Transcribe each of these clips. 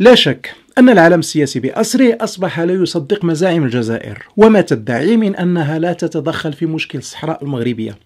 لا شك أن العالم السياسي بأسره أصبح لا يصدق مزاعم الجزائر وما تدعي من أنها لا تتدخل في مشكل الصحراء المغربية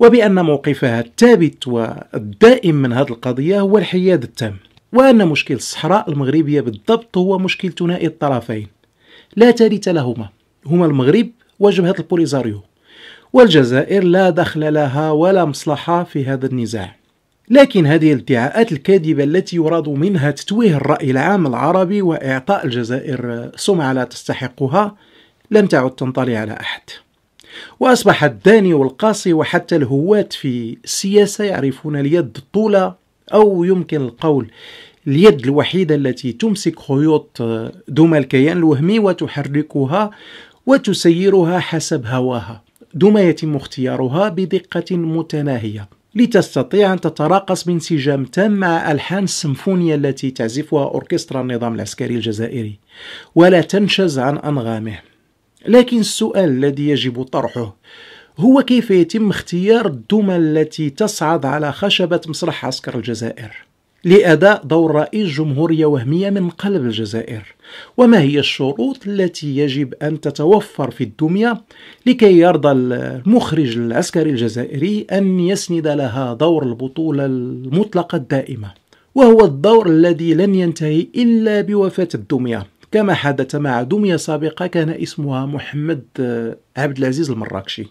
وبأن موقفها الثابت والدائم من هذه القضية هو الحياد التام وأن مشكل الصحراء المغربية بالضبط هو مشكل ثنائي الطرفين لا ثالث لهما هما المغرب وجبهة البوليزاريو والجزائر لا دخل لها ولا مصلحة في هذا النزاع لكن هذه الادعاءات الكاذبة التي يراد منها تتويه الرأي العام العربي وإعطاء الجزائر سمعة لا تستحقها لم تعد تنطلي على أحد وأصبح الداني والقاصي وحتى الهواة في السياسة يعرفون اليد الطولة أو يمكن القول اليد الوحيدة التي تمسك خيوط دمى الكيان الوهمي وتحركها وتسيرها حسب هواها دمى يتم اختيارها بدقة متناهية لتستطيع أن تتراقص بانسجام تام مع ألحان السمفونية التي تعزفها أوركسترا النظام العسكري الجزائري ولا تنشز عن أنغامه لكن السؤال الذي يجب طرحه هو كيف يتم اختيار الدمى التي تصعد على خشبة مسرح عسكر الجزائر لأداء دور رئيس جمهورية وهمية من قلب الجزائر وما هي الشروط التي يجب أن تتوفر في الدمية لكي يرضى المخرج العسكري الجزائري أن يسند لها دور البطولة المطلقة الدائمة وهو الدور الذي لن ينتهي إلا بوفاة الدمية كما حدث مع دمية سابقة كان اسمها محمد عبد العزيز المراكشي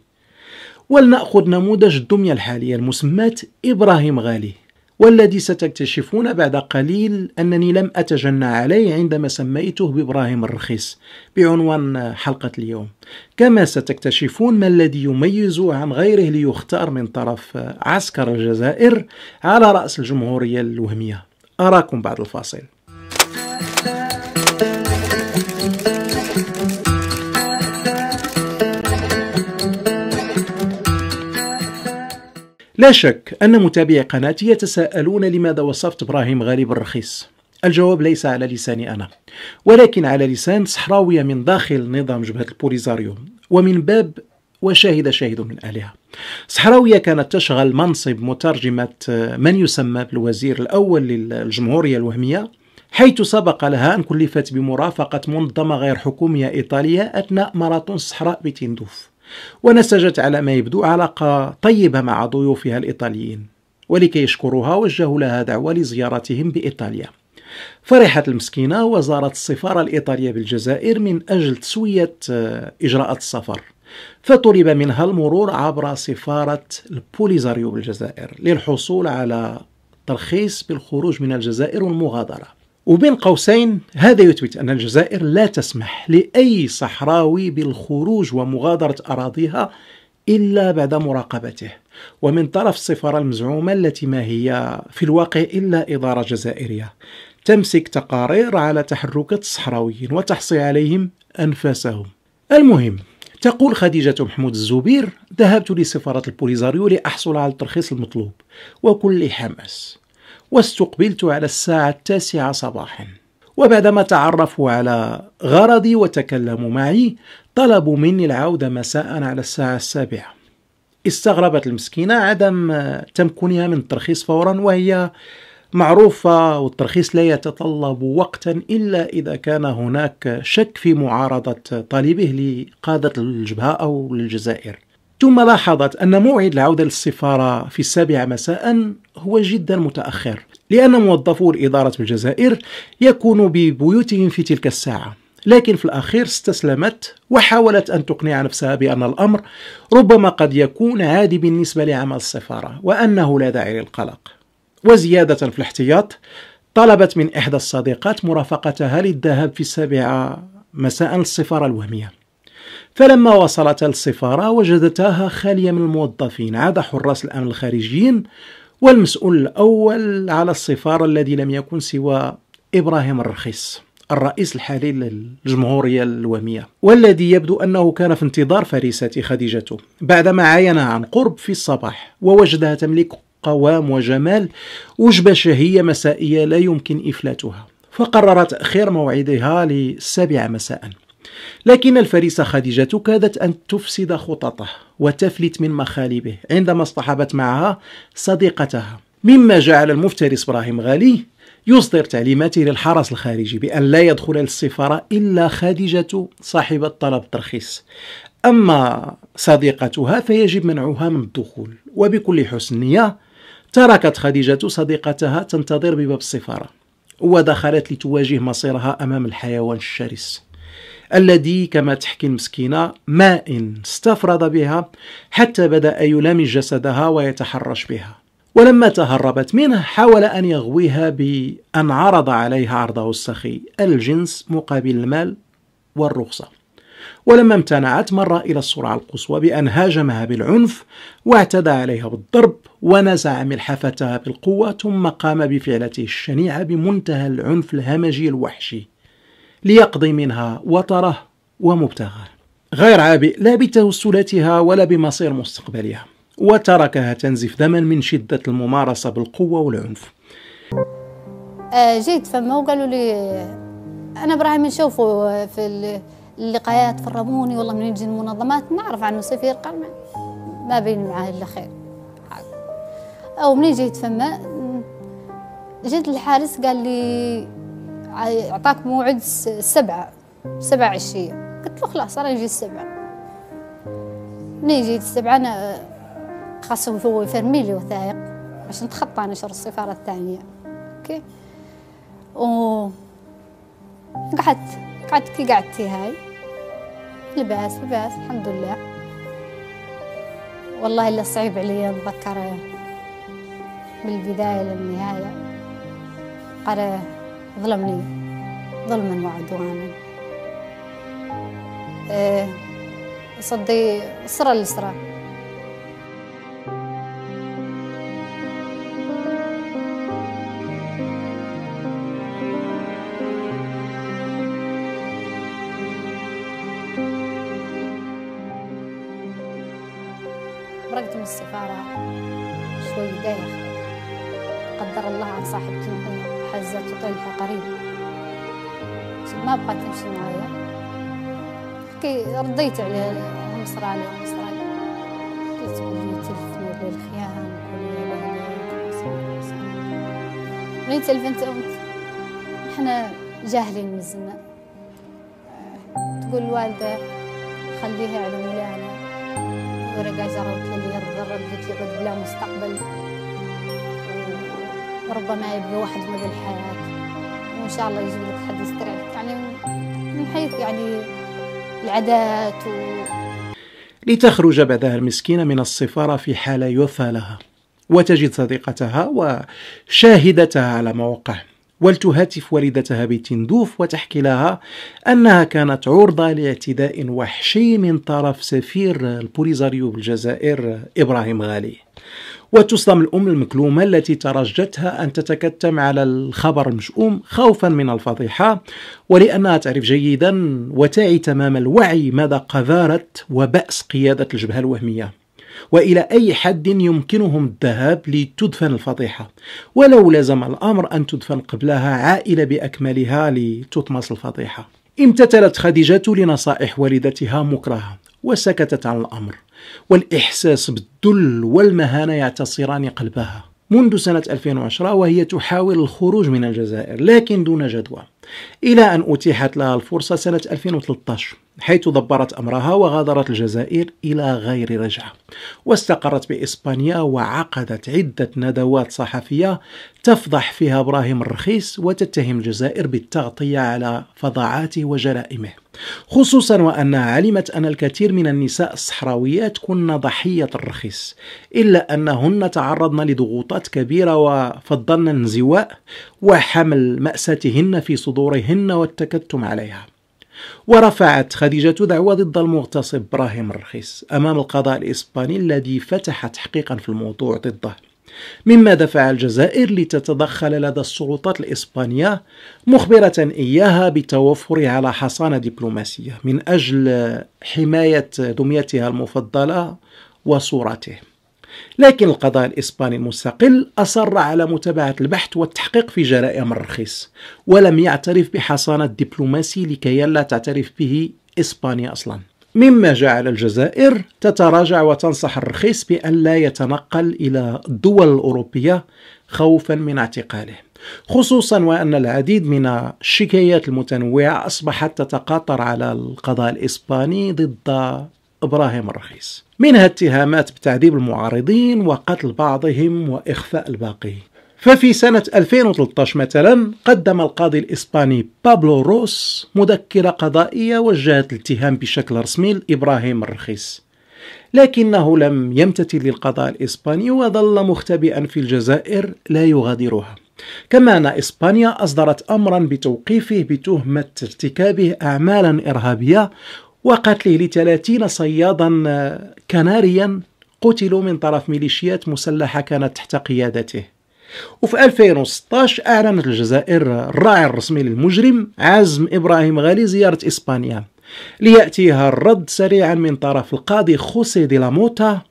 ولنأخذ نموذج الدمية الحالية المسماة إبراهيم غالي والذي ستكتشفون بعد قليل أنني لم أتجنى عليه عندما سميته بإبراهيم الرخيص بعنوان حلقة اليوم كما ستكتشفون ما الذي يميزه عن غيره ليختار من طرف عسكر الجزائر على رأس الجمهورية الوهمية أراكم بعد الفاصل لا شك أن متابعي قناتي يتساءلون لماذا وصفت إبراهيم غريب الرخيص الجواب ليس على لساني أنا ولكن على لسان صحراوية من داخل نظام جبهة البوليزاريو ومن باب وشاهد شاهد من آلهة صحراوية كانت تشغل منصب مترجمة آه، من يسمى بالوزير الأول للجمهورية الوهمية حيث سبق لها أن كلفت بمرافقة منظمة غير حكومية إيطالية أثناء ماراثون الصحراء بتندوف ونسجت على ما يبدو علاقة طيبة مع ضيوفها الإيطاليين ولكي يشكروها وجهوا لها دعوة لزيارتهم بإيطاليا فرحت المسكينة وزارت السفارة الإيطالية بالجزائر من أجل تسوية آه، إجراءات السفر فطلب منها المرور عبر سفارة البوليزاريو بالجزائر للحصول على ترخيص بالخروج من الجزائر والمغادرة وبين قوسين هذا يثبت أن الجزائر لا تسمح لأي صحراوي بالخروج ومغادرة أراضيها إلا بعد مراقبته ومن طرف السفارة المزعومة التي ما هي في الواقع إلا إدارة جزائرية تمسك تقارير على تحركات الصحراويين وتحصي عليهم أنفاسهم المهم تقول خديجة محمود الزبير ذهبت لسفارة البوليزاريو لأحصل على الترخيص المطلوب وكل حماس واستقبلت على الساعة التاسعة صباحا وبعدما تعرفوا على غرضي وتكلموا معي طلبوا مني العودة مساء على الساعة السابعة استغربت المسكينة عدم تمكنها من الترخيص فورا وهي معروفة والترخيص لا يتطلب وقتا إلا إذا كان هناك شك في معارضة طالبه لقادة الجبهة أو للجزائر ثم لاحظت أن موعد العودة للسفارة في السابعة مساء هو جدا متأخر لأن موظفو الإدارة الجزائر يكون ببيوتهم في تلك الساعة لكن في الأخير استسلمت وحاولت أن تقنع نفسها بأن الأمر ربما قد يكون عادي بالنسبة لعمل السفارة وأنه لا داعي للقلق وزيادة في الاحتياط طلبت من إحدى الصديقات مرافقتها للذهاب في السابعة مساء للسفارة الوهمية فلما وصلت السفارة وجدتها خالية من الموظفين عاد حراس الأمن الخارجيين والمسؤول الأول على السفارة الذي لم يكن سوى إبراهيم الرخيص الرئيس الحالي للجمهورية الوهمية والذي يبدو أنه كان في انتظار فريسة خديجته بعدما عاينها عن قرب في الصباح ووجدها تملك قوام وجمال وجبة شهية مسائية لا يمكن إفلاتها فقرر تأخير موعدها للسابعة مساءً لكن الفريسة خديجة كادت أن تفسد خططه وتفلت من مخالبه عندما اصطحبت معها صديقتها مما جعل المفترس إبراهيم غالي يصدر تعليماته للحرس الخارجي بأن لا يدخل السفارة إلا خديجة صاحبة طلب الترخيص أما صديقتها فيجب منعها من الدخول وبكل حسن نية تركت خديجة صديقتها تنتظر بباب السفارة ودخلت لتواجه مصيرها أمام الحيوان الشرس الذي كما تحكي المسكينة ماء استفرد بها حتى بدأ يلامي جسدها ويتحرش بها ولما تهربت منه حاول أن يغويها بأن عرض عليها عرضه السخي الجنس مقابل المال والرخصة ولما امتنعت مر إلى السرعة القصوى بأن هاجمها بالعنف واعتدى عليها بالضرب ونزع ملحفتها بالقوة ثم قام بفعلته الشنيعة بمنتهى العنف الهمجي الوحشي ليقضي منها وطره ومبتغاه غير عابئ لا بتوسلاتها ولا بمصير مستقبلها وتركها تنزف دما من شدة الممارسة بالقوة والعنف آه جيت فما وقالوا لي أنا براهم نشوفه في اللقاءات في الرموني والله من يجي المنظمات نعرف عنه سفير قال ما بين معاه إلا خير أو منين جيت فما جيت الحارس قال لي اعطاك موعد سبعة سبعة عشية قلت له خلاص انا نجي السبعة جيت السبعة انا خاصهم هو يفرمي لي وثائق باش نتخطى نشر السفارة الثانية اوكي و قعدت قعدت كي قعدتي هاي لباس لباس الحمد لله والله الا صعيب علي نذكر من البداية للنهاية قرأ ظلمني ظلما وعدوانا إيه، صدي صرى لصرى مرقت من السفارة شوي دايخ قدر الله عن صاحبتي حزت وطلها طيب قريب ما بقات تمشي معايا كي رضيت عليها مصر على مصر على قلت بلي تلفني للخيام ولي تلفنت احنا جاهلين الزمان تقول الوالدة خليها على مولانا ورقة جربت لي الضرر قلت لي بلا مستقبل وربما يبقى واحد مدى الحياة وإن شاء الله يجيب لك حد يسترعبك يعني من حيث يعني العادات و... لتخرج بعدها المسكينة من الصفارة في حال يوفى لها وتجد صديقتها وشاهدتها على موقع ولتهاتف والدتها بتندوف وتحكي لها أنها كانت عرضة لاعتداء وحشي من طرف سفير البوليزاريو بالجزائر إبراهيم غالي وتصدم الأم المكلومة التي ترجتها أن تتكتم على الخبر المشؤوم خوفا من الفضيحة ولأنها تعرف جيدا وتعي تمام الوعي مدى قذارة وبأس قيادة الجبهة الوهمية وإلى أي حد يمكنهم الذهاب لتدفن الفضيحة ولو لزم الأمر أن تدفن قبلها عائلة بأكملها لتطمس الفضيحة امتثلت خديجة لنصائح والدتها مكرهة وسكتت عن الأمر والإحساس بالذل والمهانة يعتصران قلبها منذ سنة 2010 وهي تحاول الخروج من الجزائر لكن دون جدوى إلى أن أتيحت لها الفرصة سنة 2013 حيث دبرت أمرها وغادرت الجزائر إلى غير رجعة واستقرت بإسبانيا وعقدت عدة ندوات صحفية تفضح فيها إبراهيم الرخيص وتتهم الجزائر بالتغطية على فظاعاته وجرائمه خصوصا وأنها علمت أن الكثير من النساء الصحراويات كن ضحية الرخيص إلا أنهن تعرضن لضغوطات كبيرة وفضلن الانزواء وحمل مأساتهن في صدورهن والتكتم عليها ورفعت خديجة دعوى ضد المغتصب إبراهيم الرخيص أمام القضاء الإسباني الذي فتح تحقيقا في الموضوع ضده مما دفع الجزائر لتتدخل لدى السلطات الإسبانية مخبرة إياها بتوفر على حصانة دبلوماسية من أجل حماية دميتها المفضلة وصورته لكن القضاء الإسباني المستقل أصر على متابعة البحث والتحقيق في جرائم الرخيص ولم يعترف بحصانة دبلوماسي لكي لا تعترف به إسبانيا أصلا مما جعل الجزائر تتراجع وتنصح الرخيص بأن لا يتنقل إلى الدول الأوروبية خوفا من اعتقاله خصوصا وأن العديد من الشكايات المتنوعة أصبحت تتقاطر على القضاء الإسباني ضد إبراهيم الرخيص منها اتهامات بتعذيب المعارضين وقتل بعضهم وإخفاء الباقي ففي سنة 2013 مثلا قدم القاضي الإسباني بابلو روس مذكرة قضائية وجهت الاتهام بشكل رسمي لإبراهيم الرخيص لكنه لم يمتثل للقضاء الإسباني وظل مختبئا في الجزائر لا يغادرها كما أن إسبانيا أصدرت أمرا بتوقيفه بتهمة ارتكابه أعمالا إرهابية وقتله لثلاثين صيادا آه، كناريا قتلوا من طرف ميليشيات مسلحة كانت تحت قيادته وفي 2016 أعلنت الجزائر الراعي الرسمي للمجرم عزم إبراهيم غالي زيارة إسبانيا ليأتيها الرد سريعا من طرف القاضي خوسي دي لاموتا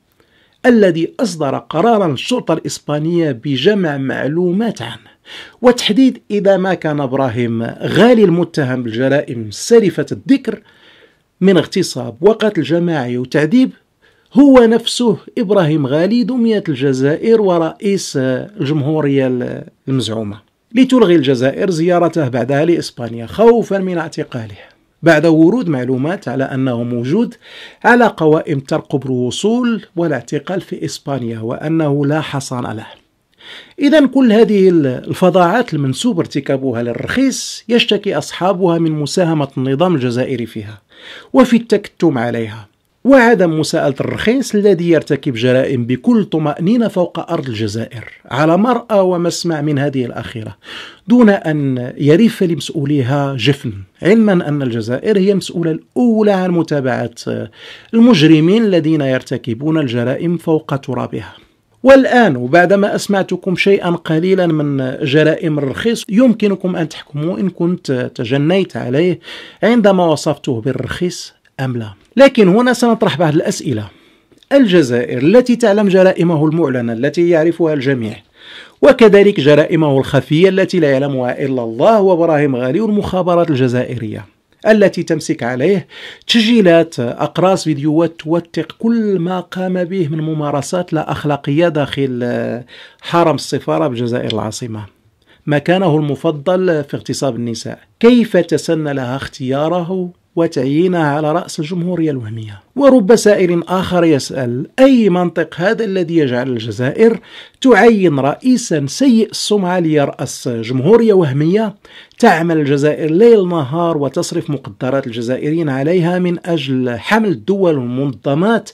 الذي أصدر قرارا الشرطة الإسبانية بجمع معلومات عنه وتحديد إذا ما كان إبراهيم غالي المتهم بالجرائم سالفة الذكر من اغتصاب وقتل جماعي وتعذيب هو نفسه إبراهيم غالي دمية الجزائر ورئيس الجمهورية المزعومة لتلغي الجزائر زيارته بعدها لإسبانيا خوفا من اعتقاله بعد ورود معلومات على أنه موجود على قوائم ترقب الوصول والاعتقال في إسبانيا وأنه لا حصان له إذا كل هذه الفظاعات المنسوب ارتكابها للرخيص يشتكي أصحابها من مساهمة النظام الجزائري فيها وفي التكتم عليها وعدم مساءلة الرخيص الذي يرتكب جرائم بكل طمأنينة فوق أرض الجزائر على مرأى ومسمع من هذه الأخيرة دون أن يرف لمسؤوليها جفن علما أن الجزائر هي المسؤولة الأولى عن متابعة المجرمين الذين يرتكبون الجرائم فوق ترابها والآن وبعدما أسمعتكم شيئا قليلا من جرائم الرخيص يمكنكم أن تحكموا إن كنت تجنيت عليه عندما وصفته بالرخيص أم لا لكن هنا سنطرح بعض الأسئلة الجزائر التي تعلم جرائمه المعلنة التي يعرفها الجميع وكذلك جرائمه الخفية التي لا يعلمها إلا الله وإبراهيم غالي والمخابرات الجزائرية التي تمسك عليه تسجيلات أقراص فيديوهات توثق كل ما قام به من ممارسات لا أخلاقية داخل آه، حرم السفارة بجزائر العاصمة مكانه المفضل في اغتصاب النساء كيف تسنى لها اختياره وتعيينها على رأس الجمهورية الوهمية ورب سائل آخر يسأل أي منطق هذا الذي يجعل الجزائر تعين رئيسا سيء السمعة ليرأس جمهورية وهمية تعمل الجزائر ليل نهار وتصرف مقدرات الجزائريين عليها من أجل حمل الدول والمنظمات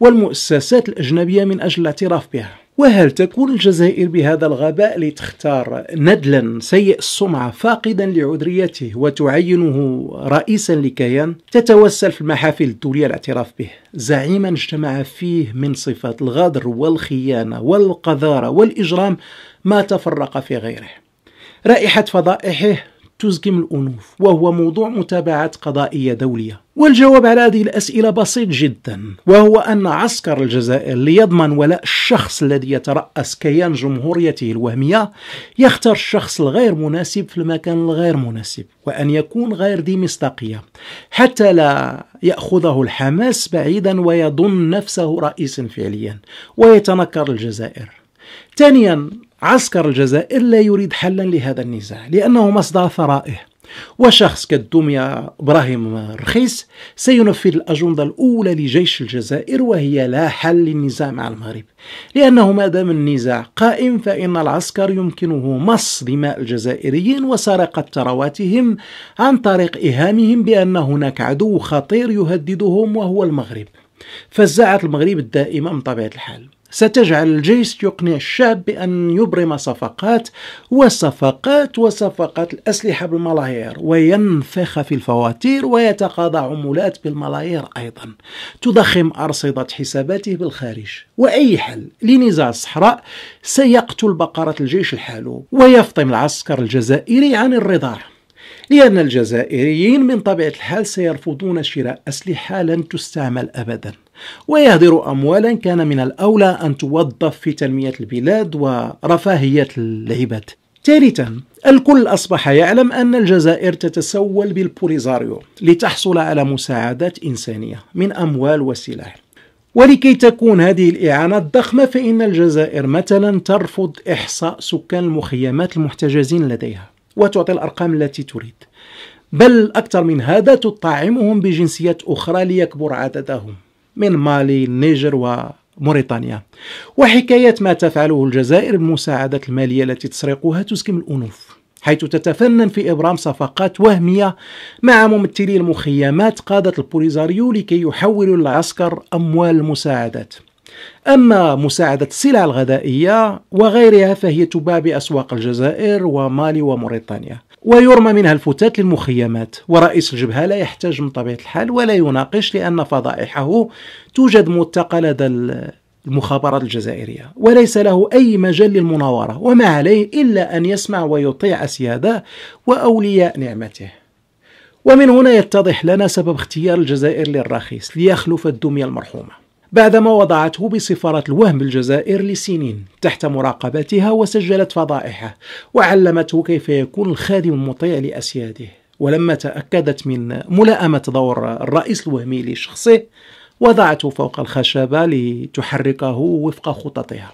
والمؤسسات الأجنبية من أجل الاعتراف بها وهل تكون الجزائر بهذا الغباء لتختار ندلا سيء السمعة فاقدا لعذريته وتعينه رئيسا لكيان تتوسل في المحافل الدولية الاعتراف به زعيما اجتمع فيه من صفات الغدر والخيانة والقذارة والإجرام ما تفرق في غيره رائحة فضائحه تزكم الأنوف وهو موضوع متابعة قضائية دولية والجواب على هذه الأسئلة بسيط جدا وهو أن عسكر الجزائر ليضمن ولاء الشخص الذي يترأس كيان جمهوريته الوهمية يختار الشخص الغير مناسب في المكان الغير مناسب وأن يكون غير ذي مصداقية حتى لا يأخذه الحماس بعيدا ويظن نفسه رئيسا فعليا ويتنكر الجزائر ثانيا عسكر الجزائر لا يريد حلا لهذا النزاع لأنه مصدر ثرائه وشخص كالدمية إبراهيم الرخيص سينفذ الأجندة الأولى لجيش الجزائر وهي لا حل للنزاع مع المغرب لأنه ما دام النزاع قائم فإن العسكر يمكنه مص دماء الجزائريين وسرقة ثرواتهم عن طريق إهامهم بأن هناك عدو خطير يهددهم وهو المغرب فزاعة المغرب الدائمة من طبيعة الحال ستجعل الجيش يقنع الشعب بأن يبرم صفقات وصفقات وصفقات الأسلحة بالملايير وينفخ في الفواتير ويتقاضى عمولات بالملايير أيضا تضخم أرصدة حساباته بالخارج وأي حل لنزاع الصحراء سيقتل بقرة الجيش الحالو ويفطم العسكر الجزائري عن الرضا لأن الجزائريين من طبيعة الحال سيرفضون شراء أسلحة لن تستعمل أبداً ويهدر أموالا كان من الأولى أن توظف في تنمية البلاد ورفاهية العباد ثالثا الكل أصبح يعلم أن الجزائر تتسول بالبوليزاريو لتحصل على مساعدات إنسانية من أموال وسلاح ولكي تكون هذه الإعانة الضخمة فإن الجزائر مثلا ترفض إحصاء سكان المخيمات المحتجزين لديها وتعطي الأرقام التي تريد بل أكثر من هذا تطعمهم بجنسيات أخرى ليكبر عددهم من مالي النيجر وموريتانيا وحكاية ما تفعله الجزائر المساعدة المالية التي تسرقها تسكم الأنوف حيث تتفنن في إبرام صفقات وهمية مع ممثلي المخيمات قادة البوليزاريو لكي يحولوا العسكر أموال المساعدات أما مساعدة السلع الغذائية وغيرها فهي تباع بأسواق الجزائر ومالي وموريتانيا ويرمى منها الفتات للمخيمات ورئيس الجبهة لا يحتاج من طبيعة الحال ولا يناقش لأن فضائحه توجد متقى لدى المخابرات الجزائرية وليس له أي مجال للمناورة وما عليه إلا أن يسمع ويطيع أسياده وأولياء نعمته ومن هنا يتضح لنا سبب اختيار الجزائر للرخيص ليخلف الدمية المرحومة بعدما وضعته بسفارة الوهم بالجزائر لسنين تحت مراقبتها وسجلت فضائحه وعلمته كيف يكون الخادم المطيع لأسياده ولما تأكدت من ملائمة دور الرئيس الوهمي لشخصه وضعته فوق الخشبة لتحركه وفق خططها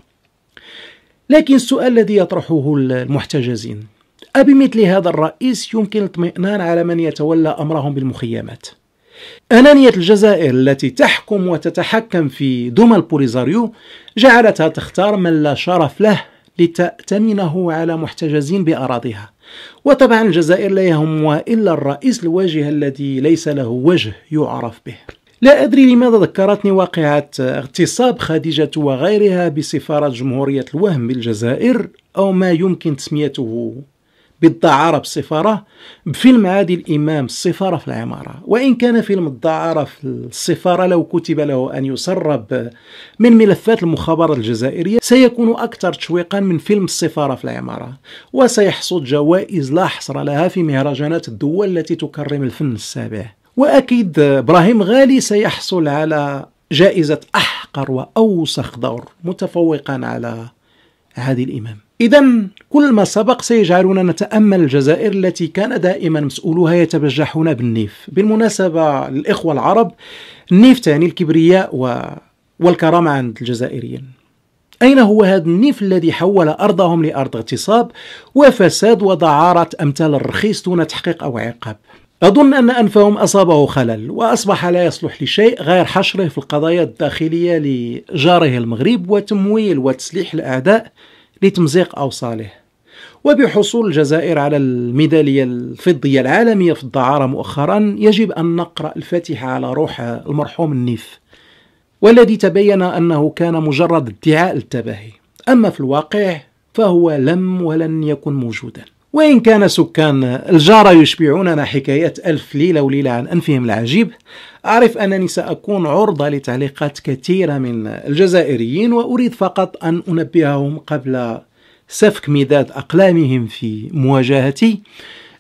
لكن السؤال الذي يطرحه المحتجزين أبمثل هذا الرئيس يمكن الاطمئنان على من يتولى أمرهم بالمخيمات؟ أنانية الجزائر التي تحكم وتتحكم في دمى البوليزاريو جعلتها تختار من لا شرف له لتأتمنه على محتجزين بأراضيها وطبعا الجزائر لا يهمها إلا الرئيس الواجهة الذي ليس له وجه يعرف به لا أدري لماذا ذكرتني واقعة اغتصاب خديجة وغيرها بسفارة جمهورية الوهم بالجزائر أو ما يمكن تسميته بالدعارة بالسفارة بفيلم عادل الإمام السفارة في العمارة وإن كان فيلم الدعارة في السفارة لو كتب له أن يسرب من ملفات المخابرة الجزائرية سيكون أكثر تشويقا من فيلم السفارة في العمارة وسيحصد جوائز لا حصر لها في مهرجانات الدول التي تكرم الفن السابع وأكيد إبراهيم غالي سيحصل على جائزة أحقر وأوسخ دور متفوقا على عادل الإمام إذا كل ما سبق سيجعلنا نتأمل الجزائر التي كان دائما مسؤولها يتبجحون بالنيف بالمناسبة الإخوة العرب النيف تعني الكبرياء و... والكرامة عند الجزائريين أين هو هذا النيف الذي حول أرضهم لأرض اغتصاب وفساد ودعارة أمثال الرخيص دون تحقيق أو عقاب أظن أن أنفهم أصابه خلل وأصبح لا يصلح لشيء غير حشره في القضايا الداخلية لجاره المغرب وتمويل وتسليح الأعداء لتمزيق أوصاله وبحصول الجزائر على الميدالية الفضية العالمية في الدعارة مؤخرا يجب أن نقرأ الفاتحة على روح المرحوم النيف والذي تبين أنه كان مجرد ادعاء التباهي أما في الواقع فهو لم ولن يكن موجوداً وإن كان سكان الجارة يشبعوننا حكاية ألف ليلة وليلة عن أنفهم العجيب أعرف أنني سأكون عرضة لتعليقات كثيرة من الجزائريين وأريد فقط أن أنبههم قبل سفك مداد أقلامهم في مواجهتي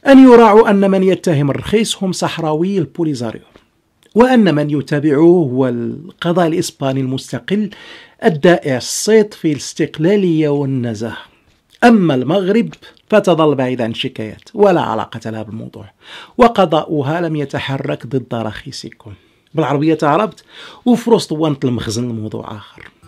أن يراعوا أن من يتهم الرخيص هم صحراوي البوليزاريو وأن من يتابعه هو القضاء الإسباني المستقل الدائع الصيت في الاستقلالية والنزاهة أما المغرب فتظل بعيدة عن الشكايات ولا علاقة لها بالموضوع وقضاؤها لم يتحرك ضد رخيصكم بالعربية تعربت وفي وانت المخزن الموضوع آخر